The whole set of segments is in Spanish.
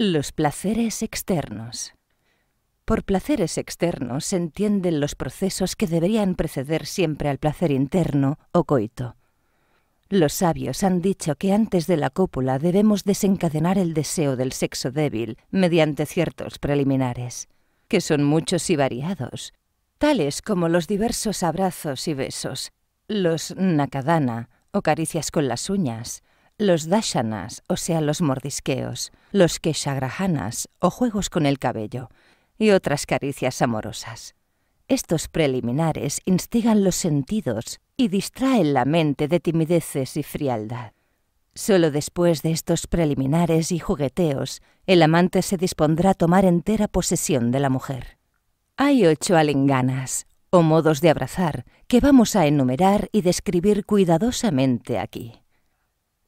Los placeres externos. Por placeres externos se entienden los procesos que deberían preceder siempre al placer interno o coito. Los sabios han dicho que antes de la cópula debemos desencadenar el deseo del sexo débil mediante ciertos preliminares, que son muchos y variados, tales como los diversos abrazos y besos, los nakadana o caricias con las uñas, los dashanas, o sea, los mordisqueos, los keshagrahanas, o juegos con el cabello, y otras caricias amorosas. Estos preliminares instigan los sentidos y distraen la mente de timideces y frialdad. Solo después de estos preliminares y jugueteos, el amante se dispondrá a tomar entera posesión de la mujer. Hay ocho alinganas, o modos de abrazar, que vamos a enumerar y describir cuidadosamente aquí.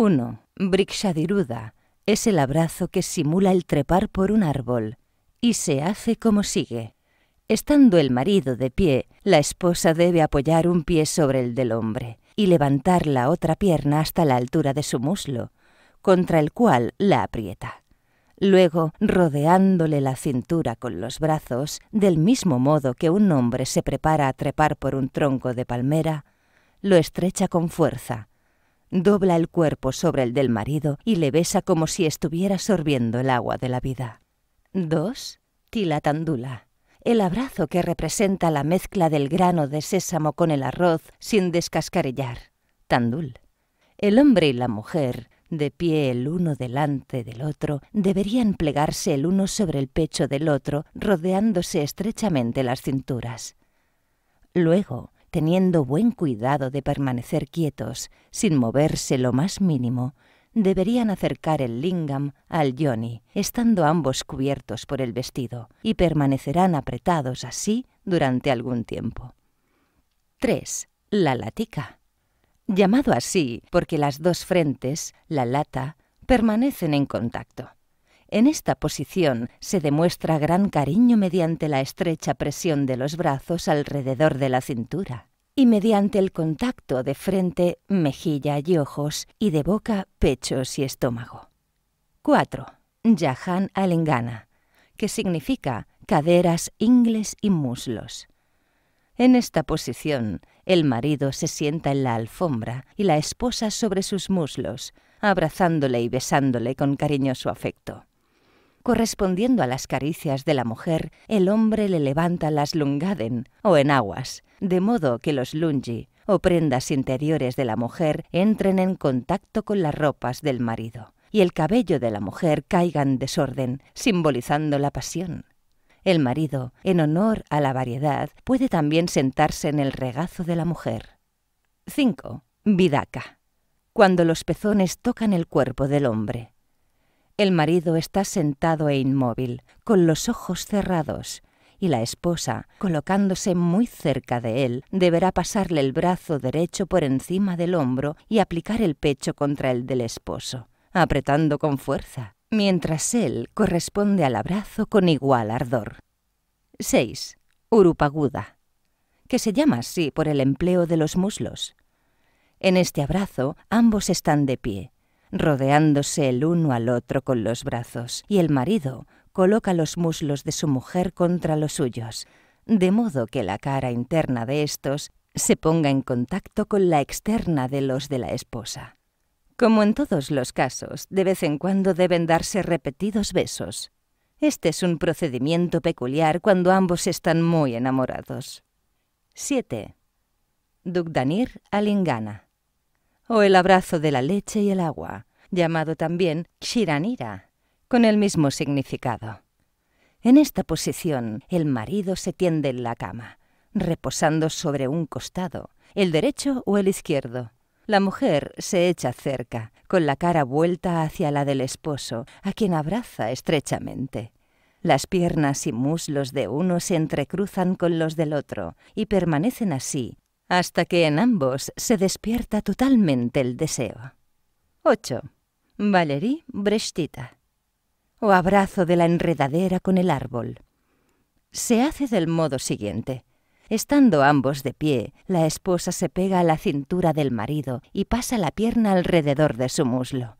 1. Brikshadiruda es el abrazo que simula el trepar por un árbol y se hace como sigue. Estando el marido de pie, la esposa debe apoyar un pie sobre el del hombre y levantar la otra pierna hasta la altura de su muslo, contra el cual la aprieta. Luego, rodeándole la cintura con los brazos, del mismo modo que un hombre se prepara a trepar por un tronco de palmera, lo estrecha con fuerza, dobla el cuerpo sobre el del marido y le besa como si estuviera sorbiendo el agua de la vida. 2. Tilatandula. El abrazo que representa la mezcla del grano de sésamo con el arroz sin descascarellar. Tandul. El hombre y la mujer, de pie el uno delante del otro, deberían plegarse el uno sobre el pecho del otro, rodeándose estrechamente las cinturas. Luego, teniendo buen cuidado de permanecer quietos, sin moverse lo más mínimo, deberían acercar el lingam al yoni, estando ambos cubiertos por el vestido, y permanecerán apretados así durante algún tiempo. 3. La latica. Llamado así porque las dos frentes, la lata, permanecen en contacto. En esta posición se demuestra gran cariño mediante la estrecha presión de los brazos alrededor de la cintura y mediante el contacto de frente, mejilla y ojos y de boca, pechos y estómago. 4. Yahan Alengana, que significa caderas, ingles y muslos. En esta posición, el marido se sienta en la alfombra y la esposa sobre sus muslos, abrazándole y besándole con cariñoso afecto correspondiendo a las caricias de la mujer, el hombre le levanta las lungaden o enaguas, de modo que los lungi o prendas interiores de la mujer entren en contacto con las ropas del marido y el cabello de la mujer caiga en desorden, simbolizando la pasión. El marido, en honor a la variedad, puede también sentarse en el regazo de la mujer. 5. Vidaka. Cuando los pezones tocan el cuerpo del hombre. El marido está sentado e inmóvil, con los ojos cerrados, y la esposa, colocándose muy cerca de él, deberá pasarle el brazo derecho por encima del hombro y aplicar el pecho contra el del esposo, apretando con fuerza, mientras él corresponde al abrazo con igual ardor. 6. Urupaguda, que se llama así por el empleo de los muslos. En este abrazo ambos están de pie, rodeándose el uno al otro con los brazos, y el marido coloca los muslos de su mujer contra los suyos, de modo que la cara interna de estos se ponga en contacto con la externa de los de la esposa. Como en todos los casos, de vez en cuando deben darse repetidos besos. Este es un procedimiento peculiar cuando ambos están muy enamorados. 7. Dugdanir Alingana o el abrazo de la leche y el agua, llamado también Shiranira, con el mismo significado. En esta posición, el marido se tiende en la cama, reposando sobre un costado, el derecho o el izquierdo. La mujer se echa cerca, con la cara vuelta hacia la del esposo, a quien abraza estrechamente. Las piernas y muslos de uno se entrecruzan con los del otro y permanecen así hasta que en ambos se despierta totalmente el deseo. 8. Valerie Brestita. O abrazo de la enredadera con el árbol. Se hace del modo siguiente. Estando ambos de pie, la esposa se pega a la cintura del marido y pasa la pierna alrededor de su muslo,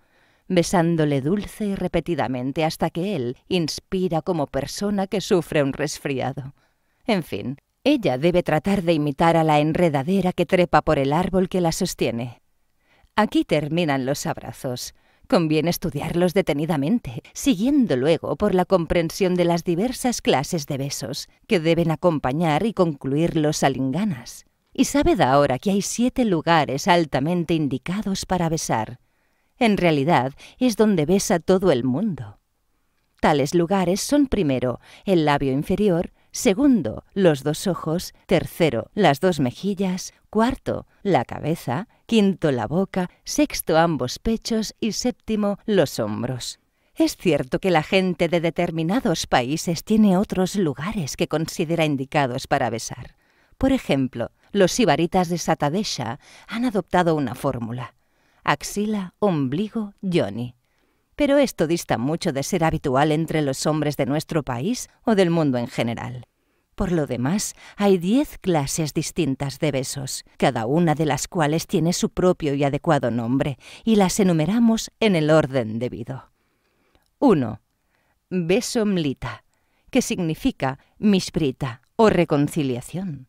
besándole dulce y repetidamente hasta que él inspira como persona que sufre un resfriado. En fin, ella debe tratar de imitar a la enredadera que trepa por el árbol que la sostiene. Aquí terminan los abrazos. Conviene estudiarlos detenidamente, siguiendo luego por la comprensión de las diversas clases de besos que deben acompañar y concluir los alinganas. Y sabed ahora que hay siete lugares altamente indicados para besar. En realidad es donde besa todo el mundo. Tales lugares son primero el labio inferior, Segundo, los dos ojos. Tercero, las dos mejillas. Cuarto, la cabeza. Quinto, la boca. Sexto, ambos pechos. Y séptimo, los hombros. Es cierto que la gente de determinados países tiene otros lugares que considera indicados para besar. Por ejemplo, los sibaritas de Satadesha han adoptado una fórmula. Axila, ombligo, yoni. Pero esto dista mucho de ser habitual entre los hombres de nuestro país o del mundo en general. Por lo demás, hay diez clases distintas de besos, cada una de las cuales tiene su propio y adecuado nombre, y las enumeramos en el orden debido. 1. Beso mlita, que significa misprita o reconciliación.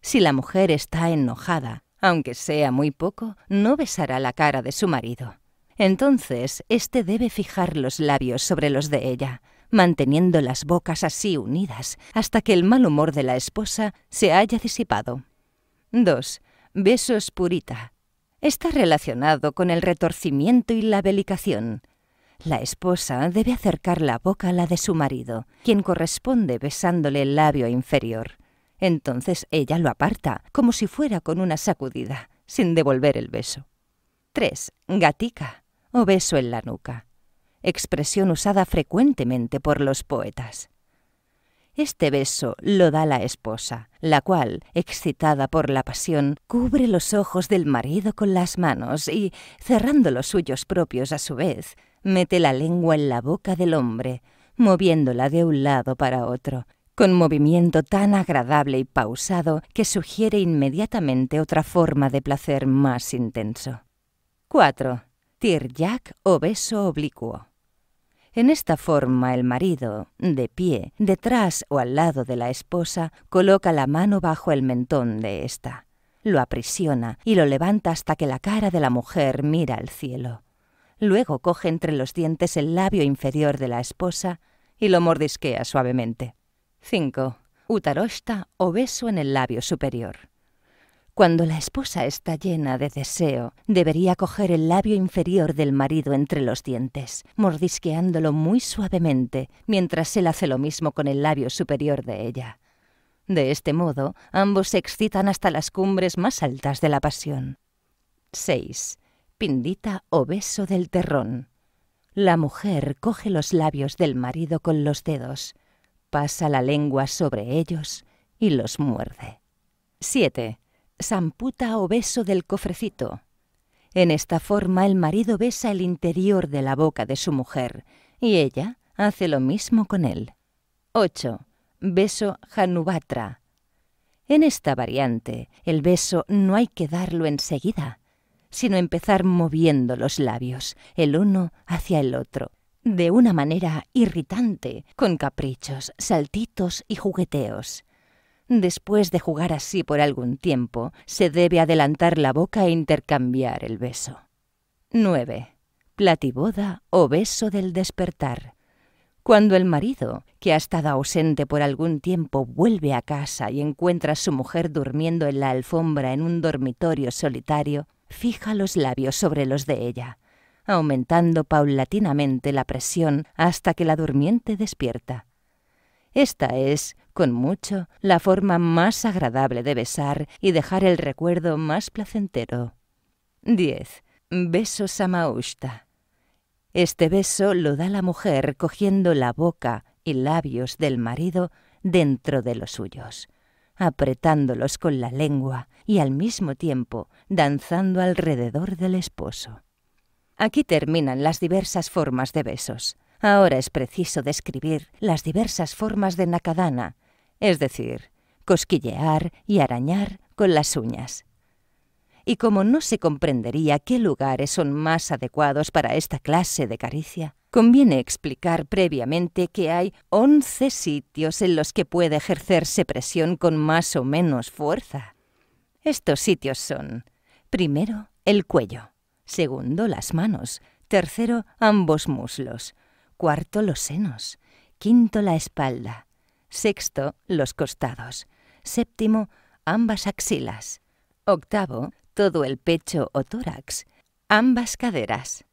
Si la mujer está enojada, aunque sea muy poco, no besará la cara de su marido. Entonces, éste debe fijar los labios sobre los de ella, manteniendo las bocas así unidas hasta que el mal humor de la esposa se haya disipado. 2. Besos purita. Está relacionado con el retorcimiento y la belicación. La esposa debe acercar la boca a la de su marido, quien corresponde besándole el labio inferior. Entonces ella lo aparta, como si fuera con una sacudida, sin devolver el beso. 3. Gatica o beso en la nuca expresión usada frecuentemente por los poetas. Este beso lo da la esposa, la cual, excitada por la pasión, cubre los ojos del marido con las manos y, cerrando los suyos propios a su vez, mete la lengua en la boca del hombre, moviéndola de un lado para otro, con movimiento tan agradable y pausado que sugiere inmediatamente otra forma de placer más intenso. 4. Tirjac o beso oblicuo. En esta forma el marido, de pie, detrás o al lado de la esposa, coloca la mano bajo el mentón de ésta, lo aprisiona y lo levanta hasta que la cara de la mujer mira al cielo. Luego coge entre los dientes el labio inferior de la esposa y lo mordisquea suavemente. 5. Utarosta o beso en el labio superior. Cuando la esposa está llena de deseo, debería coger el labio inferior del marido entre los dientes, mordisqueándolo muy suavemente, mientras él hace lo mismo con el labio superior de ella. De este modo, ambos se excitan hasta las cumbres más altas de la pasión. 6. Pindita o beso del terrón. La mujer coge los labios del marido con los dedos, pasa la lengua sobre ellos y los muerde. 7 samputa o beso del cofrecito. En esta forma el marido besa el interior de la boca de su mujer y ella hace lo mismo con él. 8. Beso Hanubatra. En esta variante, el beso no hay que darlo enseguida, sino empezar moviendo los labios, el uno hacia el otro, de una manera irritante, con caprichos, saltitos y jugueteos. Después de jugar así por algún tiempo, se debe adelantar la boca e intercambiar el beso. 9. Platiboda o beso del despertar. Cuando el marido, que ha estado ausente por algún tiempo, vuelve a casa y encuentra a su mujer durmiendo en la alfombra en un dormitorio solitario, fija los labios sobre los de ella, aumentando paulatinamente la presión hasta que la durmiente despierta. Esta es con mucho, la forma más agradable de besar y dejar el recuerdo más placentero. 10. a Samaushta. Este beso lo da la mujer cogiendo la boca y labios del marido dentro de los suyos, apretándolos con la lengua y al mismo tiempo danzando alrededor del esposo. Aquí terminan las diversas formas de besos. Ahora es preciso describir las diversas formas de Nakadana, es decir, cosquillear y arañar con las uñas. Y como no se comprendería qué lugares son más adecuados para esta clase de caricia, conviene explicar previamente que hay 11 sitios en los que puede ejercerse presión con más o menos fuerza. Estos sitios son, primero, el cuello, segundo, las manos, tercero, ambos muslos, cuarto, los senos, quinto, la espalda, Sexto, los costados. Séptimo, ambas axilas. Octavo, todo el pecho o tórax. Ambas caderas.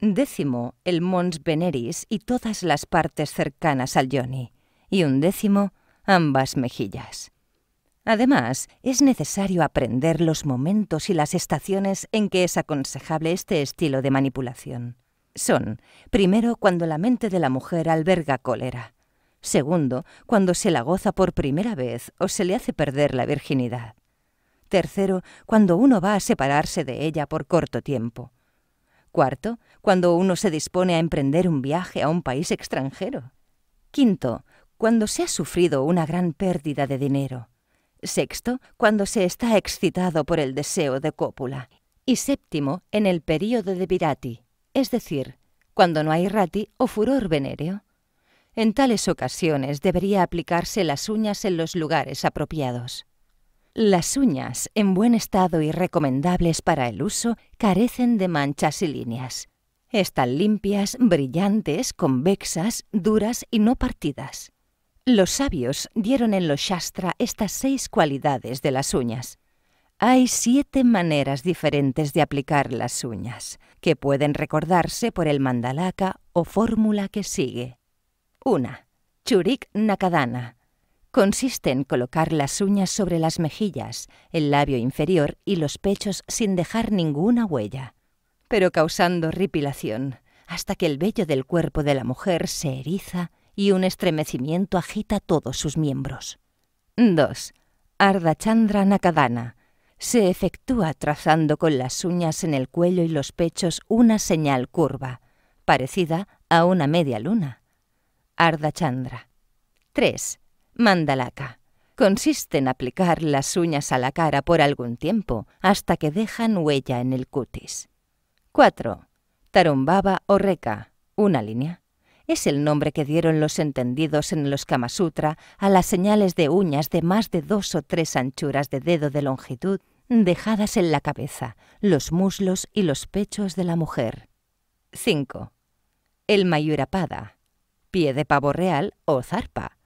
Décimo, el mons veneris y todas las partes cercanas al yoni. Y undécimo, ambas mejillas. Además, es necesario aprender los momentos y las estaciones en que es aconsejable este estilo de manipulación. Son, primero, cuando la mente de la mujer alberga cólera. Segundo, cuando se la goza por primera vez o se le hace perder la virginidad. Tercero, cuando uno va a separarse de ella por corto tiempo. Cuarto, cuando uno se dispone a emprender un viaje a un país extranjero. Quinto, cuando se ha sufrido una gran pérdida de dinero. Sexto, cuando se está excitado por el deseo de cópula. Y séptimo, en el período de virati, es decir, cuando no hay rati o furor venéreo. En tales ocasiones debería aplicarse las uñas en los lugares apropiados. Las uñas, en buen estado y recomendables para el uso, carecen de manchas y líneas. Están limpias, brillantes, convexas, duras y no partidas. Los sabios dieron en los Shastra estas seis cualidades de las uñas. Hay siete maneras diferentes de aplicar las uñas, que pueden recordarse por el mandalaka o fórmula que sigue. 1. Churik Nakadana. Consiste en colocar las uñas sobre las mejillas, el labio inferior y los pechos sin dejar ninguna huella, pero causando ripilación, hasta que el vello del cuerpo de la mujer se eriza y un estremecimiento agita todos sus miembros. 2. Ardachandra Nakadana. Se efectúa trazando con las uñas en el cuello y los pechos una señal curva, parecida a una media luna. Ardachandra. 3. Mandalaka. Consiste en aplicar las uñas a la cara por algún tiempo hasta que dejan huella en el cutis. 4. Tarumbaba o Reka. Una línea. Es el nombre que dieron los entendidos en los Kama a las señales de uñas de más de dos o tres anchuras de dedo de longitud dejadas en la cabeza, los muslos y los pechos de la mujer. 5. El Mayurapada pie de pavo real o zarpa.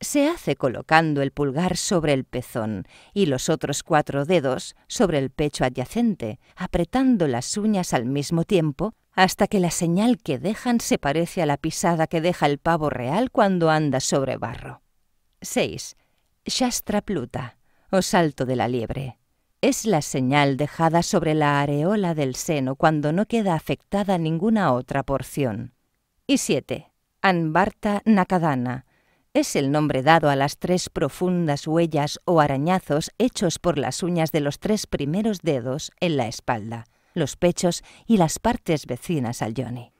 Se hace colocando el pulgar sobre el pezón y los otros cuatro dedos sobre el pecho adyacente, apretando las uñas al mismo tiempo hasta que la señal que dejan se parece a la pisada que deja el pavo real cuando anda sobre barro. 6. Shastra Pluta, o salto de la liebre. Es la señal dejada sobre la areola del seno cuando no queda afectada ninguna otra porción. Y 7. Anbarta Nakadana. Es el nombre dado a las tres profundas huellas o arañazos hechos por las uñas de los tres primeros dedos en la espalda, los pechos y las partes vecinas al yoni.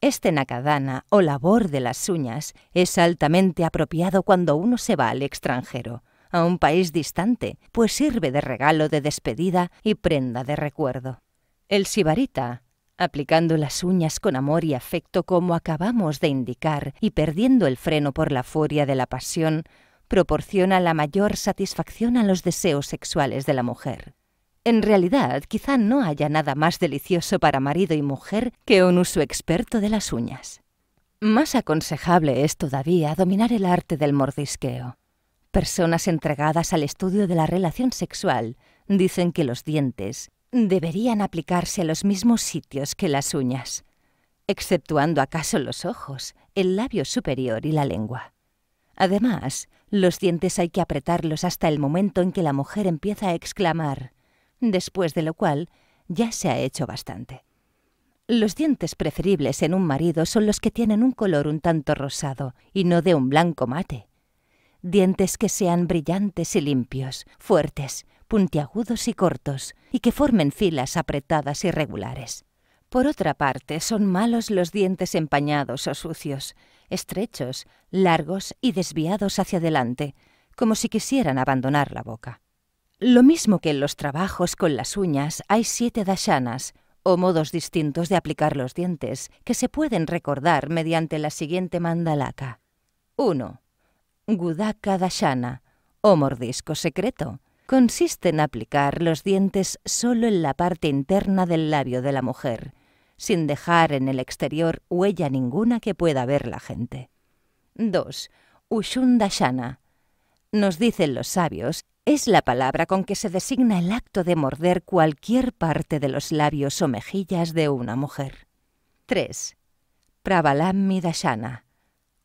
Este nakadana o labor de las uñas es altamente apropiado cuando uno se va al extranjero, a un país distante, pues sirve de regalo de despedida y prenda de recuerdo. El sibarita, aplicando las uñas con amor y afecto como acabamos de indicar y perdiendo el freno por la furia de la pasión, proporciona la mayor satisfacción a los deseos sexuales de la mujer. En realidad, quizá no haya nada más delicioso para marido y mujer que un uso experto de las uñas. Más aconsejable es todavía dominar el arte del mordisqueo. Personas entregadas al estudio de la relación sexual dicen que los dientes deberían aplicarse a los mismos sitios que las uñas, exceptuando acaso los ojos, el labio superior y la lengua. Además, los dientes hay que apretarlos hasta el momento en que la mujer empieza a exclamar, después de lo cual ya se ha hecho bastante. Los dientes preferibles en un marido son los que tienen un color un tanto rosado y no de un blanco mate. Dientes que sean brillantes y limpios, fuertes, puntiagudos y cortos, y que formen filas apretadas y regulares. Por otra parte, son malos los dientes empañados o sucios, estrechos, largos y desviados hacia adelante, como si quisieran abandonar la boca. Lo mismo que en los trabajos con las uñas, hay siete dashanas, o modos distintos de aplicar los dientes, que se pueden recordar mediante la siguiente mandalaka. 1. Gudaka dashana, o mordisco secreto, consiste en aplicar los dientes solo en la parte interna del labio de la mujer, sin dejar en el exterior huella ninguna que pueda ver la gente. 2. Ushundashana. Nos dicen los sabios, es la palabra con que se designa el acto de morder cualquier parte de los labios o mejillas de una mujer. 3. Pravalamidashana,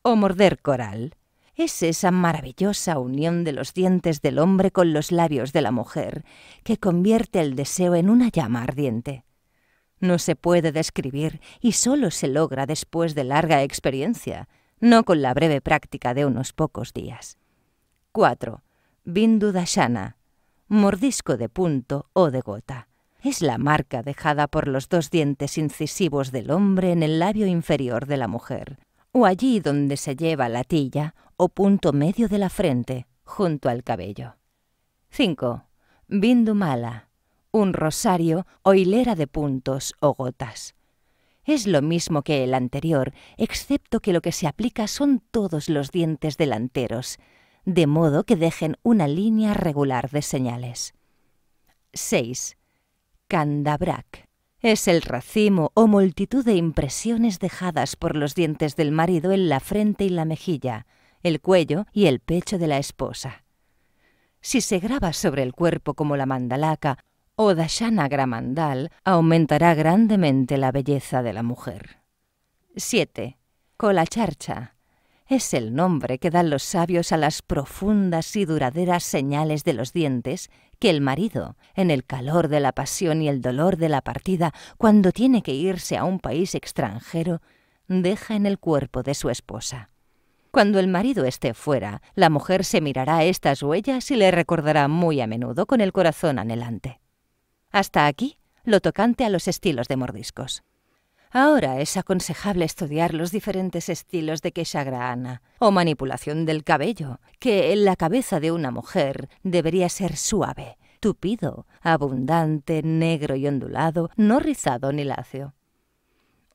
o morder coral es esa maravillosa unión de los dientes del hombre con los labios de la mujer que convierte el deseo en una llama ardiente. No se puede describir y solo se logra después de larga experiencia, no con la breve práctica de unos pocos días. 4. Bindu Dashana, mordisco de punto o de gota. Es la marca dejada por los dos dientes incisivos del hombre en el labio inferior de la mujer o allí donde se lleva la tilla o punto medio de la frente, junto al cabello. 5. Bindumala, un rosario o hilera de puntos o gotas. Es lo mismo que el anterior, excepto que lo que se aplica son todos los dientes delanteros, de modo que dejen una línea regular de señales. 6. Candabrak, es el racimo o multitud de impresiones dejadas por los dientes del marido en la frente y la mejilla, el cuello y el pecho de la esposa. Si se graba sobre el cuerpo como la mandalaca o dashana gramandal, aumentará grandemente la belleza de la mujer. 7. Colacharcha es el nombre que dan los sabios a las profundas y duraderas señales de los dientes que el marido, en el calor de la pasión y el dolor de la partida, cuando tiene que irse a un país extranjero, deja en el cuerpo de su esposa. Cuando el marido esté fuera, la mujer se mirará estas huellas y le recordará muy a menudo con el corazón anhelante. Hasta aquí lo tocante a los estilos de mordiscos. Ahora es aconsejable estudiar los diferentes estilos de keshagrahana o manipulación del cabello, que en la cabeza de una mujer debería ser suave, tupido, abundante, negro y ondulado, no rizado ni lacio.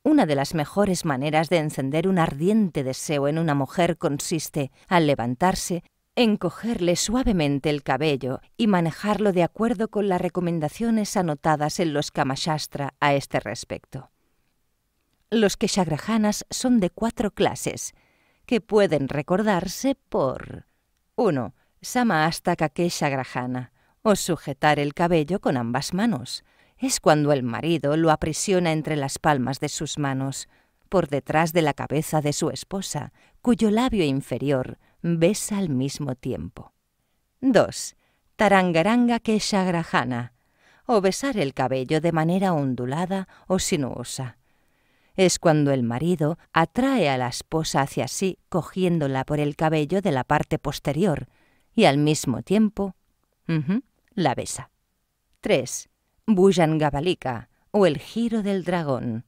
Una de las mejores maneras de encender un ardiente deseo en una mujer consiste, al levantarse, encogerle suavemente el cabello y manejarlo de acuerdo con las recomendaciones anotadas en los Kamashastra a este respecto. Los keshagrahanas son de cuatro clases, que pueden recordarse por 1. Samaastaka keshagrahana, o sujetar el cabello con ambas manos. Es cuando el marido lo aprisiona entre las palmas de sus manos, por detrás de la cabeza de su esposa, cuyo labio inferior besa al mismo tiempo. 2. Tarangaranga keshagrahana, o besar el cabello de manera ondulada o sinuosa es cuando el marido atrae a la esposa hacia sí cogiéndola por el cabello de la parte posterior y al mismo tiempo la besa. 3. Bujangabalika o el giro del dragón.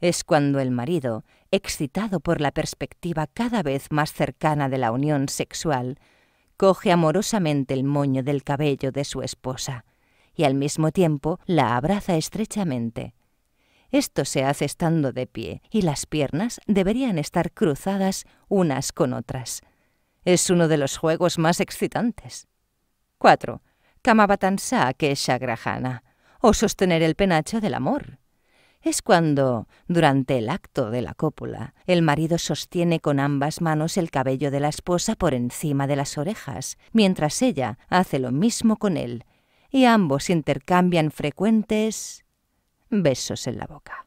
Es cuando el marido, excitado por la perspectiva cada vez más cercana de la unión sexual, coge amorosamente el moño del cabello de su esposa y al mismo tiempo la abraza estrechamente. Esto se hace estando de pie y las piernas deberían estar cruzadas unas con otras. Es uno de los juegos más excitantes. 4. Kamabatansá que shagrajana, o sostener el penacho del amor. Es cuando, durante el acto de la cópula, el marido sostiene con ambas manos el cabello de la esposa por encima de las orejas, mientras ella hace lo mismo con él, y ambos intercambian frecuentes besos en la boca.